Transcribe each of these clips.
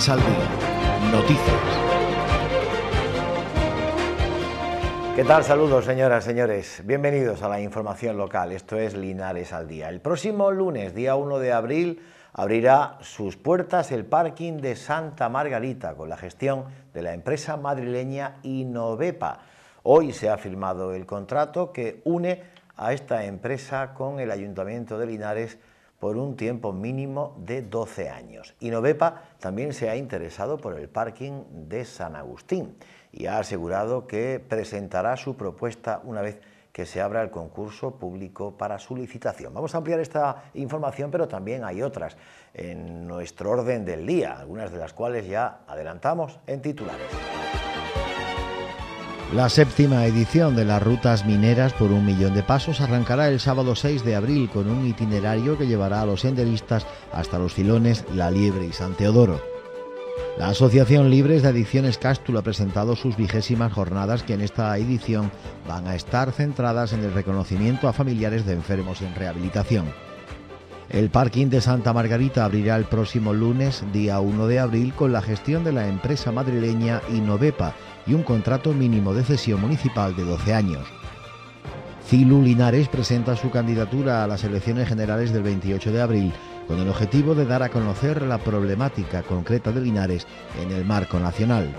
Linares al día. Noticias. ¿Qué tal? Saludos, señoras, señores. Bienvenidos a la información local. Esto es Linares al Día. El próximo lunes, día 1 de abril, abrirá sus puertas el parking de Santa Margarita con la gestión de la empresa madrileña Inovepa. Hoy se ha firmado el contrato que une a esta empresa con el Ayuntamiento de Linares por un tiempo mínimo de 12 años. Inovepa también se ha interesado por el parking de San Agustín y ha asegurado que presentará su propuesta una vez que se abra el concurso público para su licitación. Vamos a ampliar esta información, pero también hay otras en nuestro orden del día, algunas de las cuales ya adelantamos en titulares. La séptima edición de las rutas mineras por un millón de pasos arrancará el sábado 6 de abril con un itinerario que llevará a los senderistas hasta los filones La Liebre y San Teodoro. La Asociación Libres de Adicciones Cástulo... ha presentado sus vigésimas jornadas que en esta edición van a estar centradas en el reconocimiento a familiares de enfermos en rehabilitación. El parking de Santa Margarita abrirá el próximo lunes, día 1 de abril, con la gestión de la empresa madrileña Inovepa, y un contrato mínimo de cesión municipal de 12 años. Cilu Linares presenta su candidatura a las elecciones generales del 28 de abril con el objetivo de dar a conocer la problemática concreta de Linares en el marco nacional.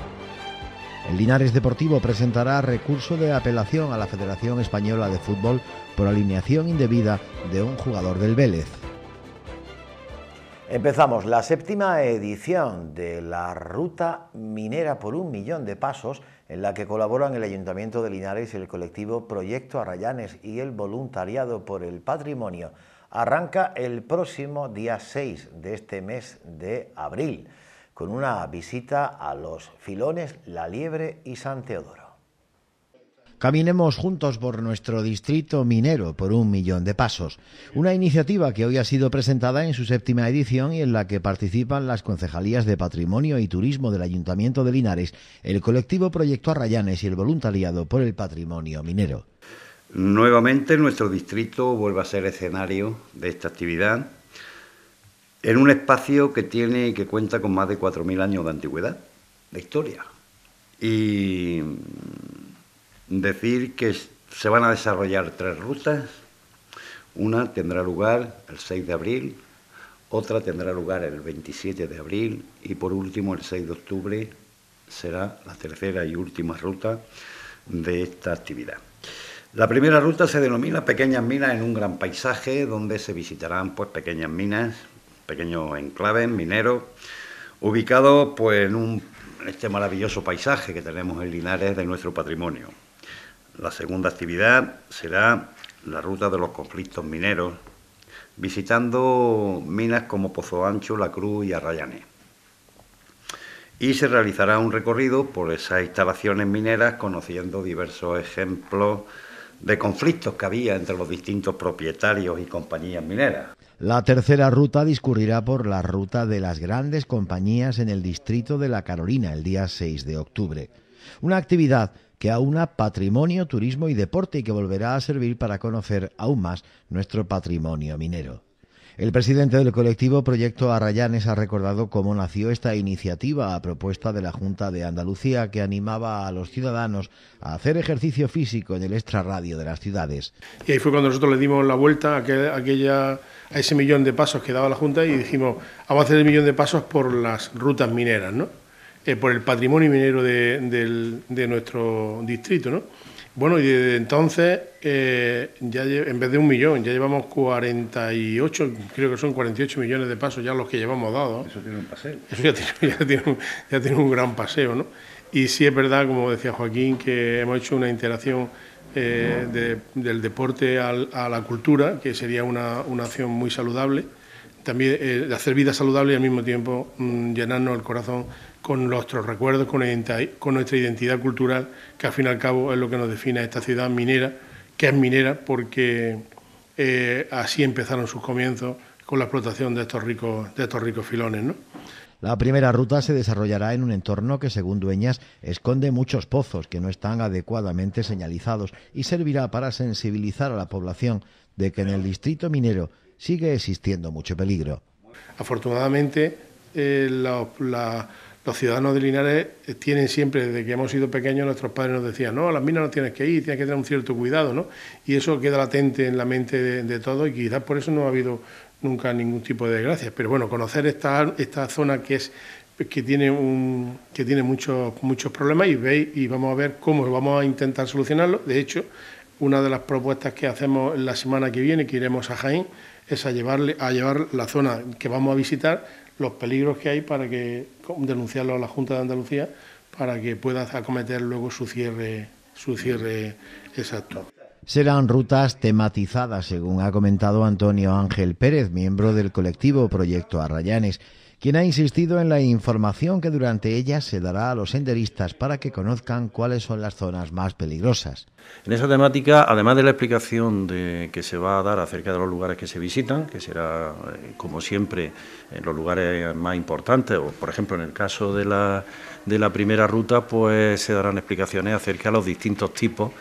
El Linares Deportivo presentará recurso de apelación a la Federación Española de Fútbol por alineación indebida de un jugador del Vélez. Empezamos la séptima edición de la Ruta Minera por un millón de pasos, en la que colaboran el Ayuntamiento de Linares, y el colectivo Proyecto Arrayanes y el Voluntariado por el Patrimonio. Arranca el próximo día 6 de este mes de abril, con una visita a los filones La Liebre y San Teodoro. Caminemos juntos por nuestro distrito minero por un millón de pasos. Una iniciativa que hoy ha sido presentada en su séptima edición y en la que participan las concejalías de Patrimonio y Turismo del Ayuntamiento de Linares, el colectivo Proyecto Arrayanes y el voluntariado por el patrimonio minero. Nuevamente nuestro distrito vuelve a ser escenario de esta actividad en un espacio que tiene y que cuenta con más de 4.000 años de antigüedad, de historia. Y decir que se van a desarrollar tres rutas. Una tendrá lugar el 6 de abril, otra tendrá lugar el 27 de abril y por último el 6 de octubre será la tercera y última ruta de esta actividad. La primera ruta se denomina Pequeñas Minas en un gran paisaje donde se visitarán pues pequeñas minas, pequeños enclaves mineros ubicados pues en este maravilloso paisaje que tenemos en Linares de nuestro patrimonio. La segunda actividad será la ruta de los conflictos mineros, visitando minas como Pozo Ancho, La Cruz y Arrayanes. Y se realizará un recorrido por esas instalaciones mineras conociendo diversos ejemplos de conflictos que había entre los distintos propietarios y compañías mineras. La tercera ruta discurrirá por la ruta de las grandes compañías en el distrito de La Carolina el día 6 de octubre. Una actividad que aúna patrimonio, turismo y deporte y que volverá a servir para conocer aún más nuestro patrimonio minero. El presidente del colectivo Proyecto Arrayanes ha recordado cómo nació esta iniciativa a propuesta de la Junta de Andalucía que animaba a los ciudadanos a hacer ejercicio físico en el extrarradio de las ciudades. Y ahí fue cuando nosotros le dimos la vuelta a, a ese millón de pasos que daba la Junta y dijimos, vamos a hacer el millón de pasos por las rutas mineras, ¿no? Eh, por el patrimonio minero de, nuestro distrito. ¿no? Bueno, y desde entonces, eh, ya en vez de un millón, ya llevamos 48, creo que son 48 millones de pasos ya los que llevamos dados. Eso tiene un paseo. Eso ya tiene, un, gran paseo, ¿no? Y sí es verdad, como decía Joaquín, que hemos hecho una interacción eh, del deporte a la cultura, que sería una, acción muy saludable. También hacer vida saludable y al mismo tiempo mm, llenarnos el corazón con nuestros recuerdos, con, nuestra identidad cultural, que al fin y al cabo es lo que nos define a esta ciudad minera, que es minera porque eh, así empezaron sus comienzos con la explotación de estos ricos, de estos ricos filones. ¿no? La primera ruta se desarrollará en un entorno que, según Dueñas, esconde muchos pozos que no están adecuadamente señalizados y servirá para sensibilizar a la población de que en el distrito minero sigue existiendo mucho peligro. Afortunadamente, eh, la, los ciudadanos de Linares eh, tienen siempre, desde que hemos sido pequeños, nuestros padres nos decían, no, a las minas no tienes que ir, tienes que tener un cierto cuidado, ¿no? Y eso queda latente en la mente de, todos y quizás por eso no ha habido nunca ningún tipo de desgracia. Pero bueno, conocer esta, esta zona que es que tiene un que tiene muchos muchos problemas y veis y vamos a ver cómo vamos a intentar solucionarlo. De hecho, una de las propuestas que hacemos la semana que viene, que iremos a Jaén, es a llevarle a llevar la zona que vamos a visitar, los peligros que hay para que denunciarlo a la Junta de Andalucía para que pueda acometer luego su cierre, su cierre exacto. Serán rutas tematizadas, según ha comentado Antonio Ángel Pérez, miembro del colectivo Proyecto Arrayanes quien ha insistido en la información que durante ella se dará a los senderistas para que conozcan cuáles son las zonas más peligrosas. En esa temática, además de la explicación de, que se va a dar acerca de los lugares que se visitan, que será, eh, como siempre, los lugares más importantes, o por ejemplo en el caso de la, la primera ruta, pues se darán explicaciones acerca de los distintos tipos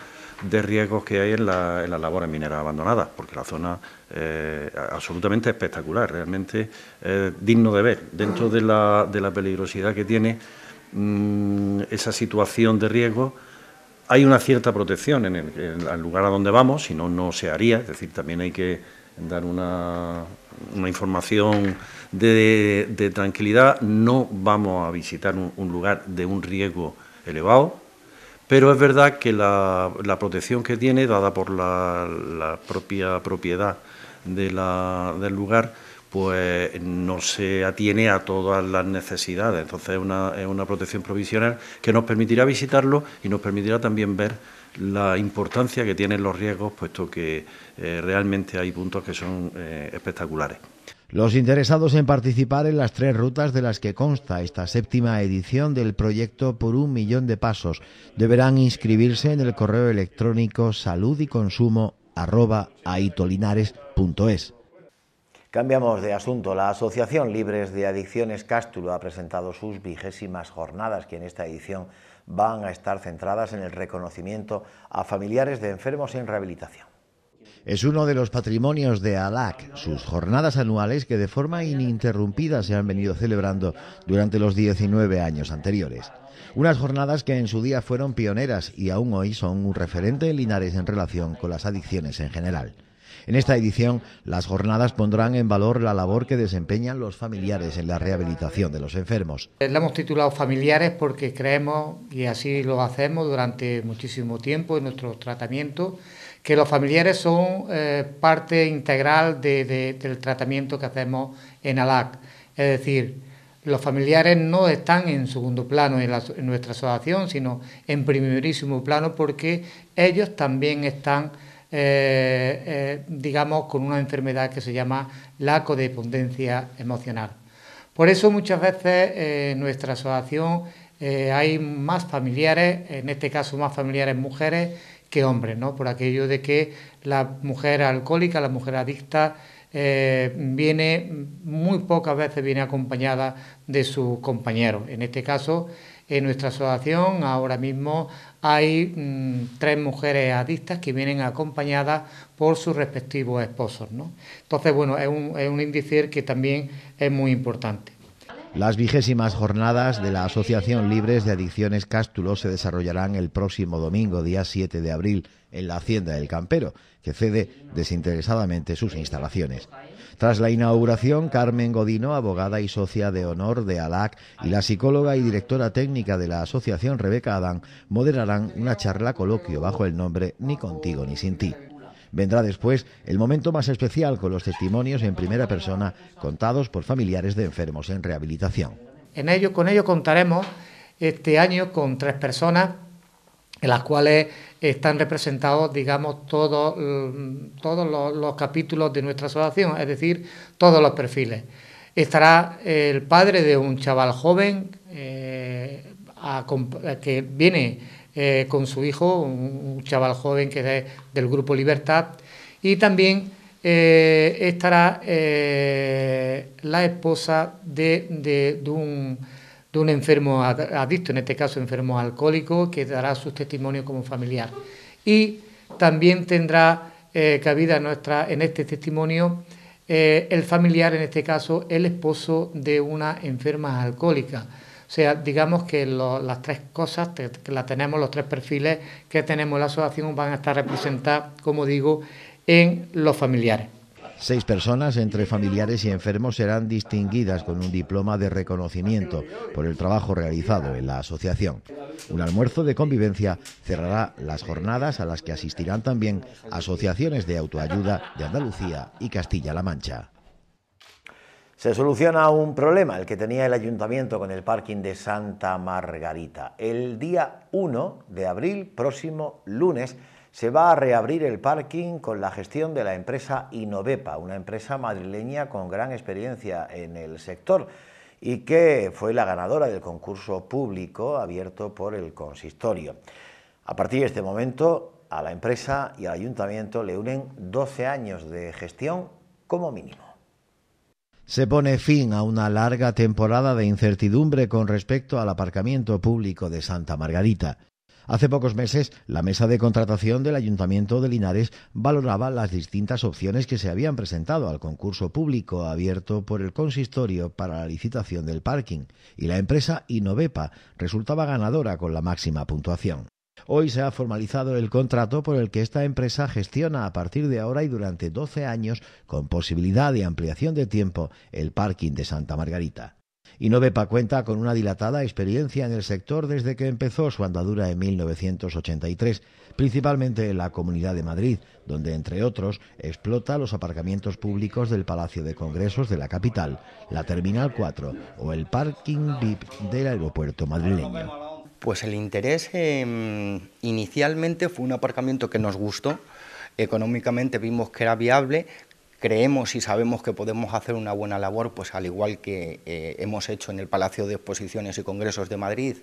de riesgos que hay en, la, en las labores mineras abandonadas, porque la zona eh, absolutamente espectacular, realmente eh, digno de ver. Dentro de la, peligrosidad que tiene mm, esa situación de riesgo, hay una cierta protección en el, lugar a donde vamos, si no, no se haría. Es decir, también hay que dar una, información de, tranquilidad. No vamos a visitar un lugar de un riesgo elevado, pero es verdad que la, protección que tiene, dada por la, propia propiedad del lugar, pues no se atiene a todas las necesidades. Entonces es una protección provisional que nos permitirá visitarlo y nos permitirá también ver la importancia que tienen los riesgos, puesto que eh, realmente hay puntos que son eh, espectaculares. Los interesados en participar en las tres rutas de las que consta esta séptima edición del proyecto por un millón de pasos deberán inscribirse en el correo electrónico salud Cambiamos de asunto. La Asociación Libres de Adicciones Cástulo ha presentado sus vigésimas jornadas que en esta edición van a estar centradas en el reconocimiento a familiares de enfermos en rehabilitación. Es uno de los patrimonios de ALAC, sus jornadas anuales que de forma ininterrumpida se han venido celebrando durante los 19 años anteriores. Unas jornadas que en su día fueron pioneras y aún hoy son un referente en Linares en relación con las adicciones en general. En esta edición, las jornadas pondrán en valor la labor que desempeñan los familiares en la rehabilitación de los enfermos. Eh, la hemos titulado Familiares porque creemos, y así lo hacemos durante muchísimo tiempo en nuestro tratamiento, que los familiares son eh, parte integral del tratamiento que hacemos en ALAC. Es decir, los familiares no están en segundo plano en, nuestra asociación, sino en primerísimo plano porque ellos también están, eh, eh, digamos, con una enfermedad que se llama la codependencia emocional. Por eso muchas veces en nuestra asociación hay más familiares, en este caso más familiares mujeres, que hombres, ¿no? Por aquello de que la mujer alcohólica, la mujer adicta, eh, viene muy pocas veces viene acompañada de su compañero. En este caso, en nuestra asociación ahora mismo hay mm, tres mujeres adictas que vienen acompañadas por sus respectivos esposos. Entonces, bueno, es un índice que también es muy importante. Las vigésimas jornadas de la Asociación Libres de Adicciones Cástulo se desarrollarán el próximo domingo, día 7 de abril, en la Hacienda del Campero, que cede desinteresadamente sus instalaciones. Tras la inauguración, Carmen Godino, abogada y socia de honor de ALAC, y la psicóloga y directora técnica de la Asociación Rebeca Adán, moderarán una charla coloquio bajo el nombre Ni contigo ni sin ti. Vendrá después el momento más especial con los testimonios en primera persona contados por familiares de enfermos en rehabilitación. En ello, con ello contaremos este año con tres personas en las cuales están representados, digamos, todos, mm, los, capítulos de nuestra asociación, es decir, todos los perfiles. Estará el padre de un chaval joven eh, que viene eh, con su hijo, un, chaval joven que es del grupo Libertad, y también eh, estará eh, la esposa de, un de un enfermo adicto, en este caso enfermo alcohólico, que dará su testimonio como familiar. Y también tendrá cabida en este testimonio el familiar, en este caso el esposo de una enferma alcohólica. O sea, digamos que las tres cosas que las tenemos, los tres perfiles que tenemos en la asociación van a estar representadas como digo, en los familiares. Seis personas, entre familiares y enfermos, serán distinguidas con un diploma de reconocimiento por el trabajo realizado en la asociación. Un almuerzo de convivencia cerrará las jornadas a las que asistirán también asociaciones de autoayuda de Andalucía y Castilla-La Mancha. Se soluciona un problema, el que tenía el ayuntamiento con el parking de Santa Margarita. El día 1 de abril, próximo lunes, se va a reabrir el parking con la gestión de la empresa Inovepa, una empresa madrileña con gran experiencia en el sector y que fue la ganadora del concurso público abierto por el consistorio. A partir de este momento, a la empresa y al ayuntamiento le unen 12 años de gestión como mínimo. Se pone fin a una larga temporada de incertidumbre con respecto al aparcamiento público de Santa Margarita. Hace pocos meses, la mesa de contratación del Ayuntamiento de Linares valoraba las distintas opciones que se habían presentado al concurso público abierto por el consistorio para la licitación del parking, y la empresa Inovepa resultaba ganadora con la máxima puntuación. Hoy se ha formalizado el contrato por el que esta empresa gestiona a partir de ahora y durante 12 años, con posibilidad de ampliación de tiempo, el parking de Santa Margarita. Inovepa cuenta con una dilatada experiencia en el sector desde que empezó su andadura en 1983, principalmente en la Comunidad de Madrid, donde, entre otros, explota los aparcamientos públicos del Palacio de Congresos de la capital, la Terminal 4 o el Parking VIP del aeropuerto madrileño. Pues el interés em, inicialmente fue un aparcamiento que nos gustó, económicamente vimos que era viable, creemos y sabemos que podemos hacer una buena labor, pues al igual que eh, hemos hecho en el Palacio de Exposiciones y Congresos de Madrid,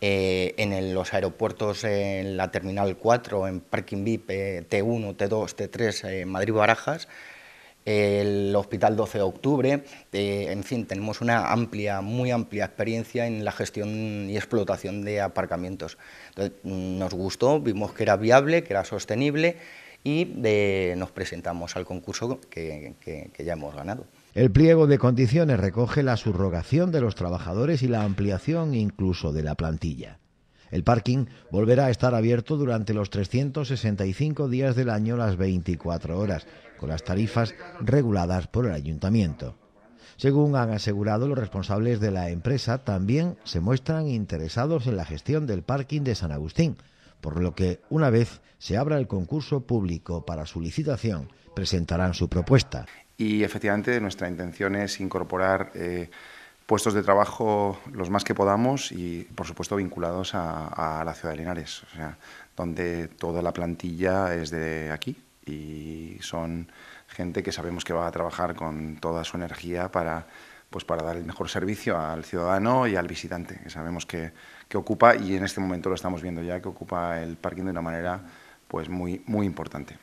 eh, en los aeropuertos en la Terminal 4, en Parking VIP T1, T2, T3, eh, Madrid-Barajas, el Hospital 12 de Octubre, eh, en fin, tenemos una amplia, muy amplia experiencia en la gestión y explotación de aparcamientos. nos gustó, vimos que era viable, que era sostenible y eh, nos presentamos al concurso que ya hemos ganado. El pliego de condiciones recoge la subrogación de los trabajadores y la ampliación incluso de la plantilla. El parking volverá a estar abierto durante los 365 días del año las 24 horas, con las tarifas reguladas por el ayuntamiento. Según han asegurado los responsables de la empresa, también se muestran interesados en la gestión del parking de San Agustín, por lo que una vez se abra el concurso público para su licitación, presentarán su propuesta. Y efectivamente nuestra intención es incorporar eh, puestos de trabajo los más que podamos y, por supuesto, vinculados a, la ciudad de Linares, sea, donde toda la plantilla es de aquí y son gente que sabemos que va a trabajar con toda su energía para, pues, para dar el mejor servicio al ciudadano y al visitante, que sabemos que, que ocupa, y en este momento lo estamos viendo ya, que ocupa el parking de una manera pues, muy, muy importante.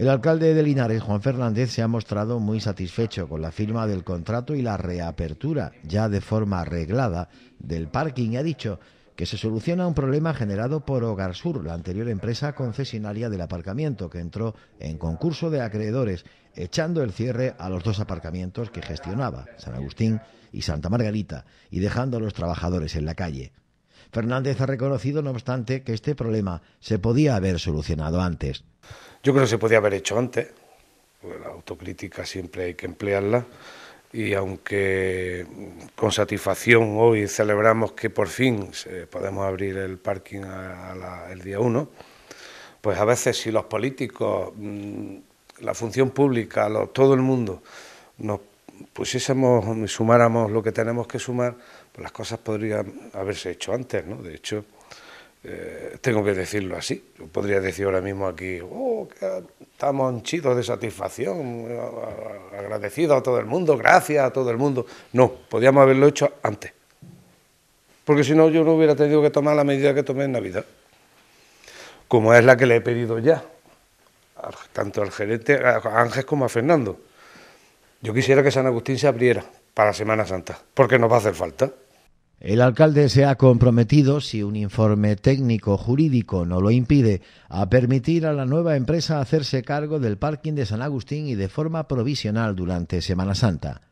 El alcalde de Linares, Juan Fernández, se ha mostrado muy satisfecho con la firma del contrato y la reapertura, ya de forma arreglada, del parking y ha dicho que se soluciona un problema generado por Hogar Sur, la anterior empresa concesionaria del aparcamiento, que entró en concurso de acreedores, echando el cierre a los dos aparcamientos que gestionaba, San Agustín y Santa Margarita, y dejando a los trabajadores en la calle. Fernández ha reconocido, no obstante, que este problema se podía haber solucionado antes. Yo creo que se podía haber hecho antes, pues la autocrítica siempre hay que emplearla y aunque mm, con satisfacción hoy celebramos que por fin eh, podemos abrir el parking el día 1, pues a veces si los políticos, mm, la función pública, todo el mundo, nos pusiésemos y sumáramos lo que tenemos que sumar, pues las cosas podrían haberse hecho antes, ¿no? De hecho, eh, tengo que decirlo así. podría decir ahora mismo aquí, oh, estamos chidos de satisfacción, eh, agradecidos a todo el mundo, gracias a todo el mundo. No, podíamos haberlo hecho antes. Porque si no, yo no hubiera tenido que tomar la medida que tomé en Navidad. Como es la que le he pedido ya, tanto al gerente, a Ángel como a Fernando. Yo quisiera que San Agustín se abriera para Semana Santa, porque nos va a hacer falta. El alcalde se ha comprometido, si un informe técnico jurídico no lo impide, a permitir a la nueva empresa hacerse cargo del parking de San Agustín y de forma provisional durante Semana Santa.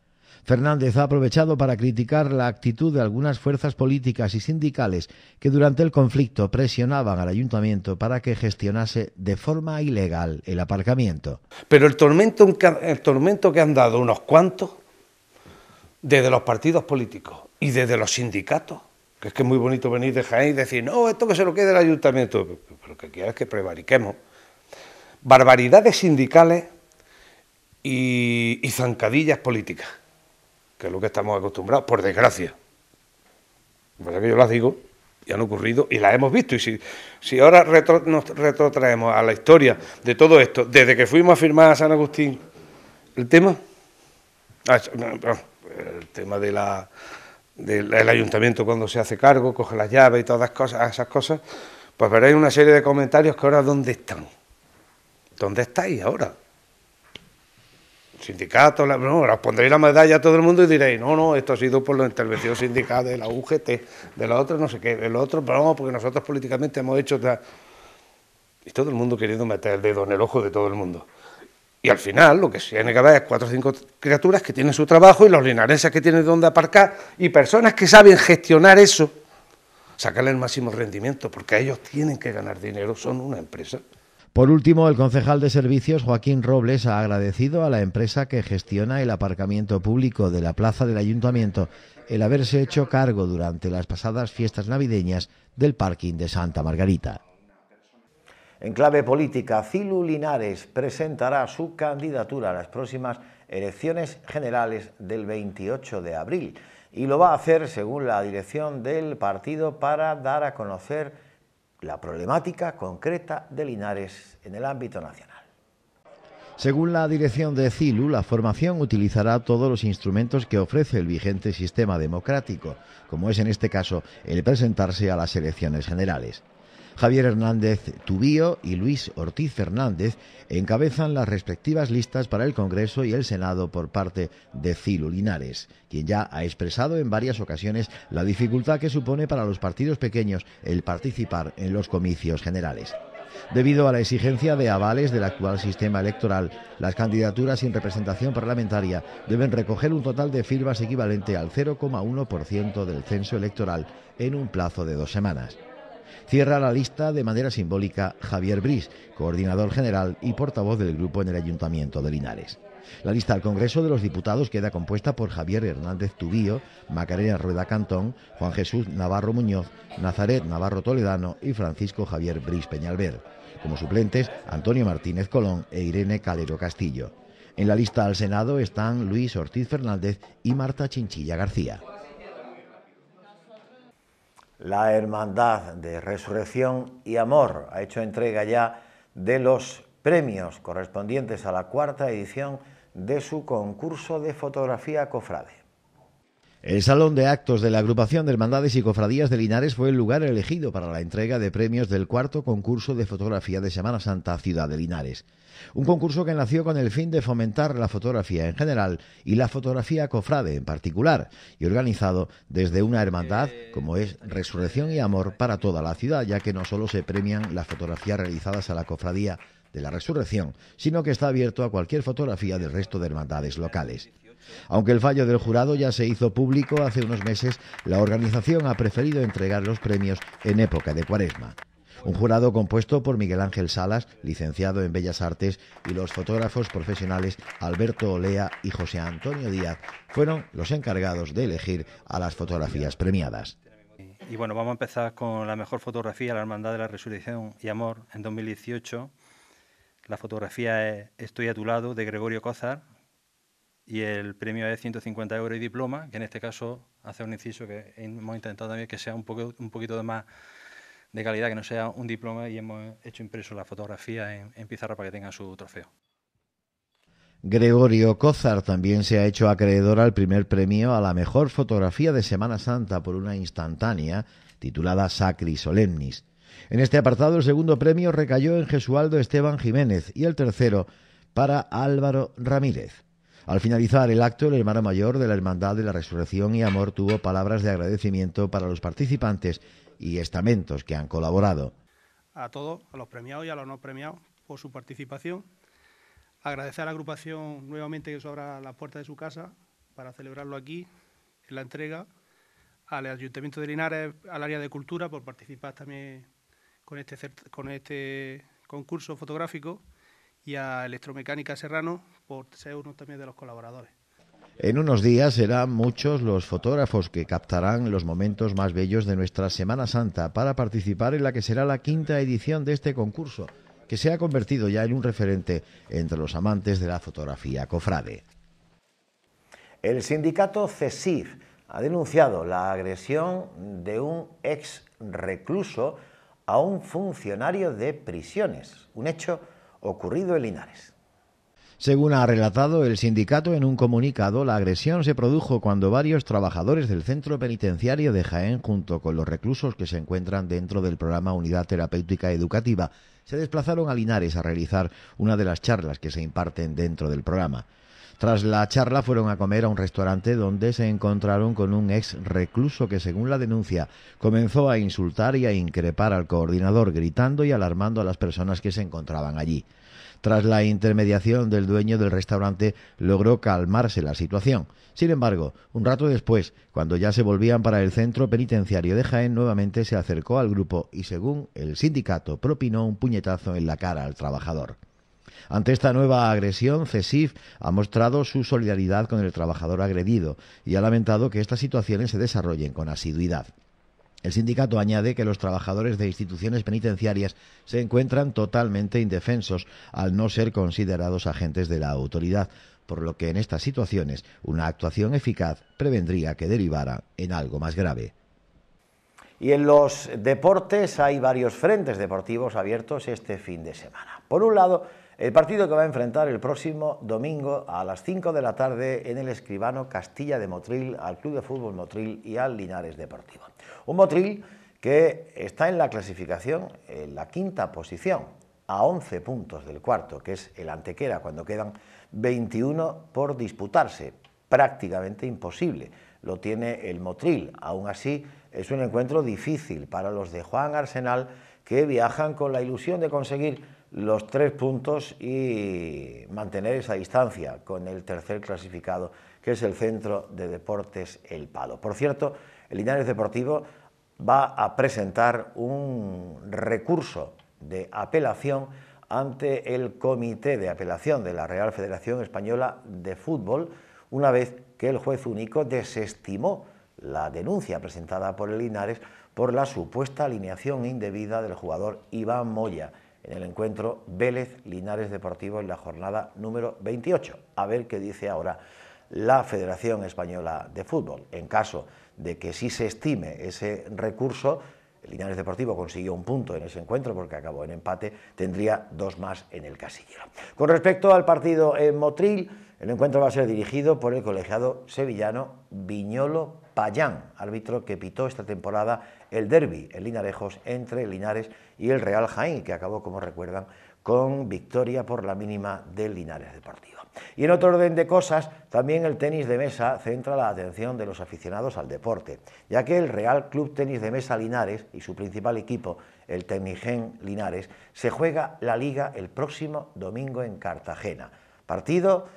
Fernández ha aprovechado para criticar la actitud de algunas fuerzas políticas y sindicales que durante el conflicto presionaban al ayuntamiento para que gestionase de forma ilegal el aparcamiento. Pero el tormento, el tormento que han dado unos cuantos desde los partidos políticos y desde los sindicatos. Que es que es muy bonito venir de Jaén y decir, no, esto que se lo quede el ayuntamiento. Pero lo que quiero es que prevariquemos. Barbaridades sindicales y, zancadillas políticas, que es lo que estamos acostumbrados, por desgracia. eso que yo las digo y han ocurrido y las hemos visto. Y si, si ahora nos retrotraemos a la historia de todo esto, desde que fuimos a firmar a San Agustín, el tema, ah, el tema de la del, el ayuntamiento cuando se hace cargo, coge las llaves y todas esas cosas, pues veréis una serie de comentarios que ahora dónde están. ¿Dónde estáis ahora? Sindicatos, no, os pondréis la medalla a todo el mundo y diréis, no, no, esto ha sido por la intervención sindical de la UGT, de la otra, no sé qué, de otro, otros pero no, porque nosotros políticamente hemos hecho... Y todo el mundo queriendo meter el dedo en el ojo de todo el mundo. Y al final lo que se tiene que es cuatro o cinco criaturas que tienen su trabajo y los linareses que tienen donde aparcar y personas que saben gestionar eso, sacarle el máximo rendimiento, porque ellos tienen que ganar dinero, son una empresa. Por último, el concejal de servicios Joaquín Robles ha agradecido a la empresa que gestiona el aparcamiento público de la plaza del ayuntamiento el haberse hecho cargo durante las pasadas fiestas navideñas del parking de Santa Margarita. En clave política, Cilu Linares presentará su candidatura a las próximas elecciones generales del 28 de abril y lo va a hacer según la dirección del partido para dar a conocer la problemática concreta de Linares en el ámbito nacional. Según la dirección de CILU, la formación utilizará todos los instrumentos que ofrece el vigente sistema democrático, como es en este caso el presentarse a las elecciones generales. Javier Hernández Tubío y Luis Ortiz Fernández encabezan las respectivas listas para el Congreso y el Senado por parte de Cilu Linares, quien ya ha expresado en varias ocasiones la dificultad que supone para los partidos pequeños el participar en los comicios generales. Debido a la exigencia de avales del actual sistema electoral, las candidaturas sin representación parlamentaria deben recoger un total de firmas equivalente al 0,1% del censo electoral en un plazo de dos semanas. Cierra la lista de manera simbólica Javier Bris, coordinador general y portavoz del grupo en el Ayuntamiento de Linares. La lista al Congreso de los Diputados queda compuesta por Javier Hernández Tubío, Macarena Rueda Cantón, Juan Jesús Navarro Muñoz, Nazaret Navarro Toledano y Francisco Javier Bris Peñalver. Como suplentes, Antonio Martínez Colón e Irene Calero Castillo. En la lista al Senado están Luis Ortiz Fernández y Marta Chinchilla García la Hermandad de Resurrección y Amor ha hecho entrega ya de los premios correspondientes a la cuarta edición de su concurso de fotografía cofrade. El Salón de Actos de la Agrupación de Hermandades y Cofradías de Linares fue el lugar elegido para la entrega de premios del cuarto concurso de fotografía de Semana Santa Ciudad de Linares. Un concurso que nació con el fin de fomentar la fotografía en general y la fotografía cofrade en particular, y organizado desde una hermandad como es Resurrección y Amor para toda la ciudad, ya que no solo se premian las fotografías realizadas a la cofradía de la Resurrección, sino que está abierto a cualquier fotografía del resto de hermandades locales. Aunque el fallo del jurado ya se hizo público hace unos meses, la organización ha preferido entregar los premios en época de cuaresma. Un jurado compuesto por Miguel Ángel Salas, licenciado en Bellas Artes, y los fotógrafos profesionales Alberto Olea y José Antonio Díaz fueron los encargados de elegir a las fotografías premiadas. Y bueno, vamos a empezar con la mejor fotografía, La Hermandad de la Resurrección y Amor, en 2018. La fotografía es Estoy a tu lado, de Gregorio Cózar, y el premio es 150 euros y diploma, que en este caso hace un inciso que hemos intentado también que sea un, poco, un poquito de más de calidad, que no sea un diploma y hemos hecho impreso la fotografía en, pizarra para que tenga su trofeo. Gregorio Cózar también se ha hecho acreedor al primer premio a la mejor fotografía de Semana Santa por una instantánea titulada Sacri Solemnis. En este apartado el segundo premio recayó en Jesualdo Esteban Jiménez y el tercero para Álvaro Ramírez. Al finalizar el acto, el hermano mayor de la Hermandad de la Resurrección y Amor tuvo palabras de agradecimiento para los participantes y estamentos que han colaborado. A todos, a los premiados y a los no premiados, por su participación. Agradecer a la agrupación nuevamente que se abra la puerta de su casa para celebrarlo aquí, en la entrega. Al Ayuntamiento de Linares, al área de cultura, por participar también con este, con este concurso fotográfico y a Electromecánica Serrano por ser uno también de los colaboradores. En unos días serán muchos los fotógrafos que captarán los momentos más bellos de nuestra Semana Santa para participar en la que será la quinta edición de este concurso, que se ha convertido ya en un referente entre los amantes de la fotografía cofrade. El sindicato CESIF ha denunciado la agresión de un ex recluso a un funcionario de prisiones, un hecho ocurrido en Linares. Según ha relatado el sindicato en un comunicado, la agresión se produjo cuando varios trabajadores del centro penitenciario de Jaén, junto con los reclusos que se encuentran dentro del programa Unidad Terapéutica Educativa, se desplazaron a Linares a realizar una de las charlas que se imparten dentro del programa. Tras la charla fueron a comer a un restaurante donde se encontraron con un ex recluso que, según la denuncia, comenzó a insultar y a increpar al coordinador, gritando y alarmando a las personas que se encontraban allí. Tras la intermediación del dueño del restaurante, logró calmarse la situación. Sin embargo, un rato después, cuando ya se volvían para el centro penitenciario de Jaén, nuevamente se acercó al grupo y, según el sindicato, propinó un puñetazo en la cara al trabajador. Ante esta nueva agresión, CESIF ha mostrado su solidaridad con el trabajador agredido y ha lamentado que estas situaciones se desarrollen con asiduidad. El sindicato añade que los trabajadores de instituciones penitenciarias se encuentran totalmente indefensos al no ser considerados agentes de la autoridad, por lo que en estas situaciones una actuación eficaz prevendría que derivara en algo más grave. Y en los deportes hay varios frentes deportivos abiertos este fin de semana. Por un lado, el partido que va a enfrentar el próximo domingo a las 5 de la tarde en el Escribano Castilla de Motril, al Club de Fútbol Motril y al Linares Deportivo. Un Motril que está en la clasificación en la quinta posición, a 11 puntos del cuarto, que es el Antequera, cuando quedan 21 por disputarse. Prácticamente imposible lo tiene el Motril. Aún así, es un encuentro difícil para los de Juan Arsenal, que viajan con la ilusión de conseguir los tres puntos y mantener esa distancia con el tercer clasificado, que es el Centro de Deportes El Palo. Por cierto, el Linares Deportivo va a presentar un recurso de apelación ante el Comité de Apelación de la Real Federación Española de Fútbol, una vez que el juez único desestimó la denuncia presentada por el Linares por la supuesta alineación indebida del jugador Iván Moya en el encuentro Vélez Linares Deportivo en la jornada número 28. A ver qué dice ahora la Federación Española de Fútbol. En caso de que sí se estime ese recurso, Linares Deportivo consiguió un punto en ese encuentro porque acabó en empate, tendría dos más en el casillero. Con respecto al partido en Motril, el encuentro va a ser dirigido por el colegiado sevillano Viñolo Payán, árbitro que pitó esta temporada el derby, en Linarejos, entre Linares y el Real Jaén, que acabó, como recuerdan, con victoria por la mínima del Linares Deportivo. Y en otro orden de cosas, también el tenis de mesa centra la atención de los aficionados al deporte, ya que el Real Club Tenis de Mesa Linares y su principal equipo, el Tecnigen Linares, se juega la liga el próximo domingo en Cartagena. Partido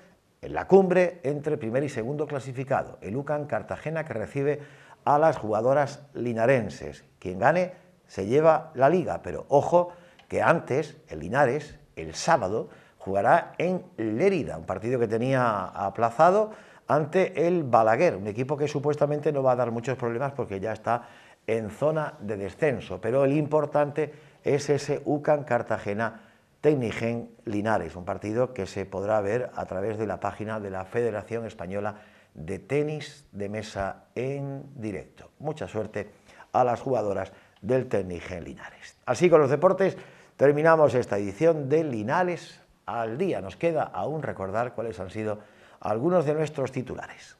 en la cumbre entre primer y segundo clasificado, el UCAN Cartagena que recibe a las jugadoras linarenses. Quien gane se lleva la liga, pero ojo que antes el Linares, el sábado, jugará en Lérida, un partido que tenía aplazado ante el Balaguer, un equipo que supuestamente no va a dar muchos problemas porque ya está en zona de descenso, pero el importante es ese UCAN Cartagena Tecnigen Linares, un partido que se podrá ver a través de la página de la Federación Española de Tenis de Mesa en directo. Mucha suerte a las jugadoras del Tecnigen Linares. Así con los deportes terminamos esta edición de Linares al día. Nos queda aún recordar cuáles han sido algunos de nuestros titulares.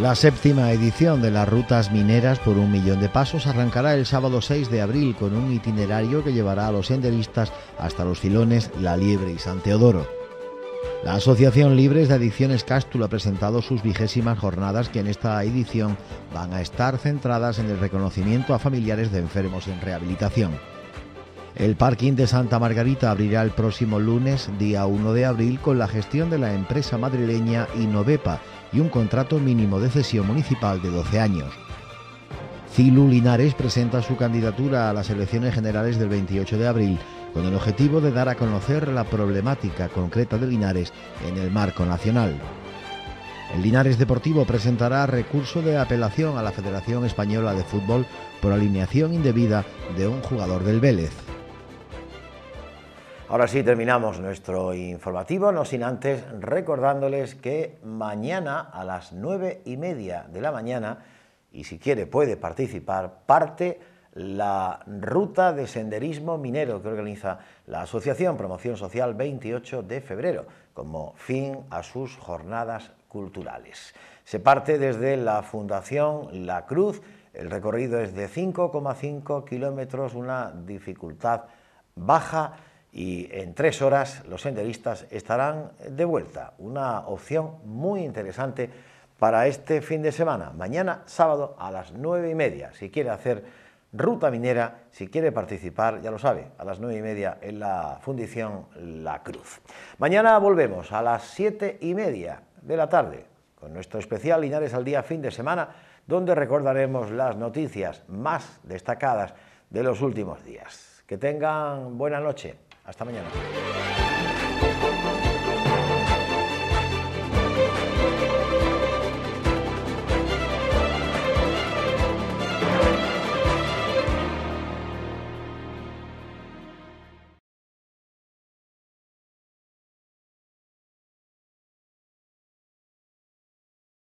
La séptima edición de las rutas mineras por un millón de pasos arrancará el sábado 6 de abril con un itinerario que llevará a los senderistas hasta los filones La Liebre y San Teodoro. La Asociación Libres de Adicciones Cástulo... ha presentado sus vigésimas jornadas que en esta edición van a estar centradas en el reconocimiento a familiares de enfermos en rehabilitación. El parking de Santa Margarita abrirá el próximo lunes, día 1 de abril, con la gestión de la empresa madrileña Inovepa y un contrato mínimo de cesión municipal de 12 años. Cilu Linares presenta su candidatura a las elecciones generales del 28 de abril con el objetivo de dar a conocer la problemática concreta de Linares en el marco nacional. El Linares Deportivo presentará recurso de apelación a la Federación Española de Fútbol por alineación indebida de un jugador del Vélez. Ahora sí terminamos nuestro informativo, no sin antes recordándoles que mañana a las nueve y media de la mañana, y si quiere puede participar, parte la ruta de senderismo minero que organiza la Asociación Promoción Social 28 de febrero, como fin a sus jornadas culturales. Se parte desde la Fundación La Cruz, el recorrido es de 5,5 kilómetros, una dificultad baja, y en tres horas los senderistas estarán de vuelta. Una opción muy interesante para este fin de semana, mañana sábado a las nueve y media. Si quiere hacer ruta minera, si quiere participar, ya lo sabe, a las nueve y media en la Fundición La Cruz. Mañana volvemos a las siete y media de la tarde con nuestro especial Linares al Día fin de semana, donde recordaremos las noticias más destacadas de los últimos días. Que tengan buena noche. Hasta mañana.